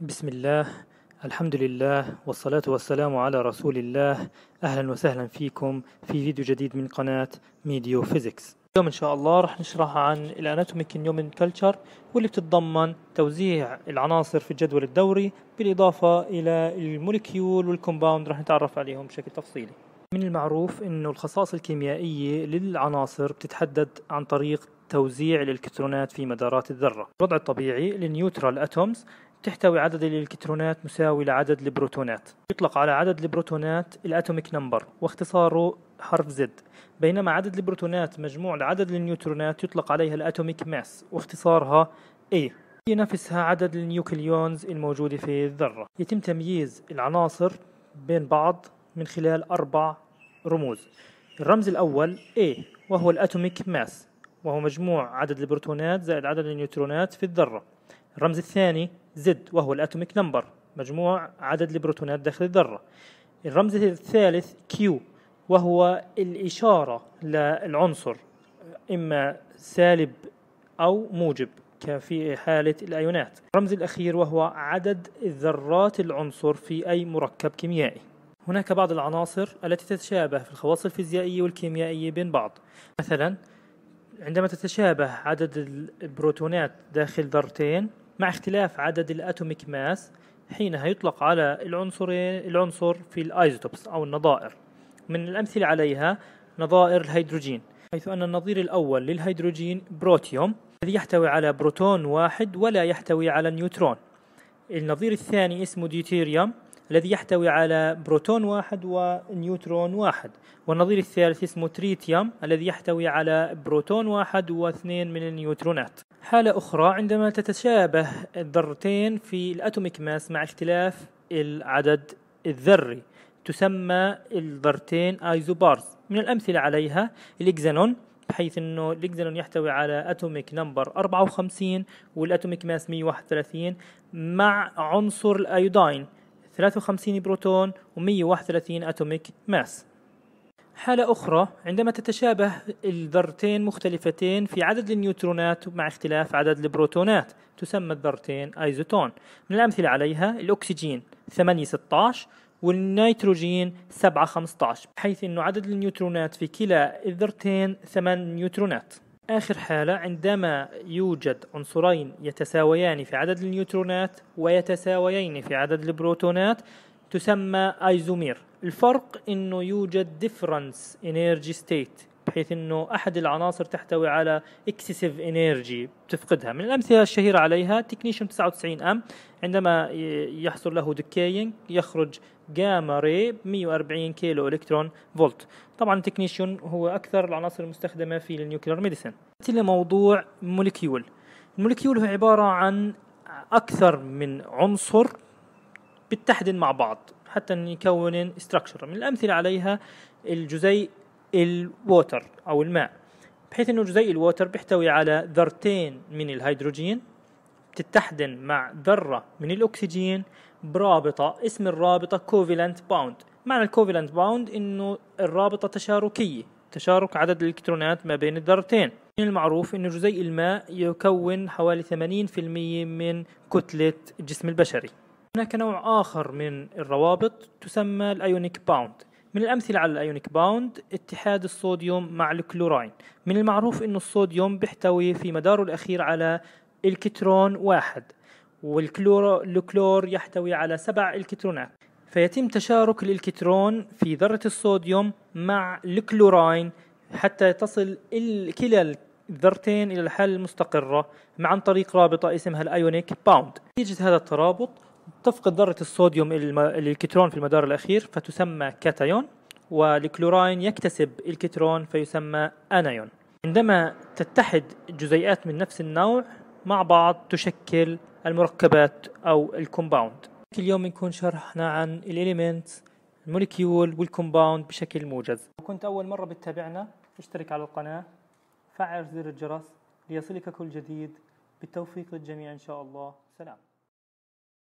بسم الله الحمد لله والصلاة والسلام على رسول الله أهلا وسهلا فيكم في فيديو جديد من قناة ميديو فيزيكس اليوم إن شاء الله رح نشرح عن الاناتوميك نيومن كلتشر واللي بتتضمن توزيع العناصر في الجدول الدوري بالإضافة إلى الموليكيول والكومباوند رح نتعرف عليهم بشكل تفصيلي من المعروف أنه الخصائص الكيميائية للعناصر بتتحدد عن طريق توزيع الالكترونات في مدارات الذره الوضع الطبيعي للنيوترال اتومز تحتوي عدد الإلكترونات مساوي لعدد البروتونات يطلق على عدد البروتونات الأتوميك نمبر واختصاره حرف زد بينما عدد البروتونات مجموع لعدد النيوترونات يطلق عليها الأتوميك ماس واختصارها A هي نفسها عدد النيوكليونز الموجودة في الذرة يتم تمييز العناصر بين بعض من خلال أربع رموز الرمز الأول A وهو الأتوميك ماس وهو مجموع عدد البروتونات زائد عدد النيوترونات في الذرة الرمز الثاني زد وهو الاتوميك نمبر مجموع عدد البروتونات داخل الذرة الرمز الثالث كيو وهو الإشارة للعنصر إما سالب أو موجب كفي حالة الأيونات الرمز الأخير وهو عدد ذرات العنصر في أي مركب كيميائي هناك بعض العناصر التي تتشابه في الخواص الفيزيائية والكيميائية بين بعض مثلا عندما تتشابه عدد البروتونات داخل ذرتين مع اختلاف عدد الاتوميك ماس حينها يطلق على العنصرين العنصر في الايزوتوبس او النظائر من الامثله عليها نظائر الهيدروجين حيث ان النظير الاول للهيدروجين بروتيوم الذي يحتوي على بروتون واحد ولا يحتوي على نيوترون النظير الثاني اسمه ديوتيريوم الذي يحتوي على بروتون واحد ونيوترون واحد والنظير الثالث اسمه تريتيوم الذي يحتوي على بروتون واحد واثنين من النيوترونات حالة أخرى عندما تتشابه الذرتين في الأتوميك ماس مع اختلاف العدد الذري تسمى الذرتين ايزوبارز من الأمثلة عليها الإكزانون بحيث انه الاكزانون يحتوي على اتوميك نمبر 54 والاتوميك ماس 131 مع عنصر الايودين 53 بروتون و131 أتوميك ماس حالة أخرى عندما تتشابه الذرتين مختلفتين في عدد النيوترونات مع اختلاف عدد البروتونات تسمى الذرتين أيزوتون من الأمثلة عليها الأكسجين 8 16 والنيتروجين 7 15 حيث أن عدد النيوترونات في كلا الذرتين 8 نيوترونات آخر حالة عندما يوجد عنصرين يتساويان في عدد النيوترونات ويتساويين في عدد البروتونات تسمى ايزومير الفرق انه يوجد difference energy state بحيث انه احد العناصر تحتوي على اكسسيف انرجي بتفقدها من الامثله الشهيره عليها تكنيشن 99 ام عندما يحصل له ديكاينج يخرج جاما ري 140 كيلو الكترون فولت طبعا تكنيشن هو اكثر العناصر المستخدمه في النيوكلير ميديسن لموضوع موليكيول الموليكيول هو عباره عن اكثر من عنصر بتحدن مع بعض حتى يكون من الامثله عليها الجزيء الووتر أو الماء بحيث أنه جزيء الووتر بيحتوي على ذرتين من الهيدروجين بتتحدن مع ذرة من الأكسجين برابطة اسم الرابطة كوفيلنت باوند معنى الكوفيلنت باوند أنه الرابطة تشاركية تشارك عدد الإلكترونات ما بين الذرتين من المعروف انه جزيء الماء يكون حوالي 80% من كتلة الجسم البشري هناك نوع آخر من الروابط تسمى الأيونيك باوند من الأمثلة على الأيونيك باوند اتحاد الصوديوم مع الكلوراين من المعروف أن الصوديوم بيحتوي في مداره الأخير على الكترون واحد والكلور يحتوي على سبع الكترونات فيتم تشارك الالكترون في ذرة الصوديوم مع الكلوراين حتى تصل كلا الذرتين إلى الحالة المستقرة عن طريق رابطة اسمها الأيونيك باوند نتيجة هذا الترابط تفقد ذرة الصوديوم الكترون في المدار الأخير فتسمى كاتايون والكلوراين يكتسب الكترون فيسمى آنايون عندما تتحد جزيئات من نفس النوع مع بعض تشكل المركبات أو الكومباوند اليوم بنكون شرحنا عن الإليمنت الموليكيول والكومباوند بشكل موجز وكنت أول مرة بتتابعنا اشترك على القناة فعل زر الجرس ليصلك كل جديد بالتوفيق للجميع إن شاء الله سلام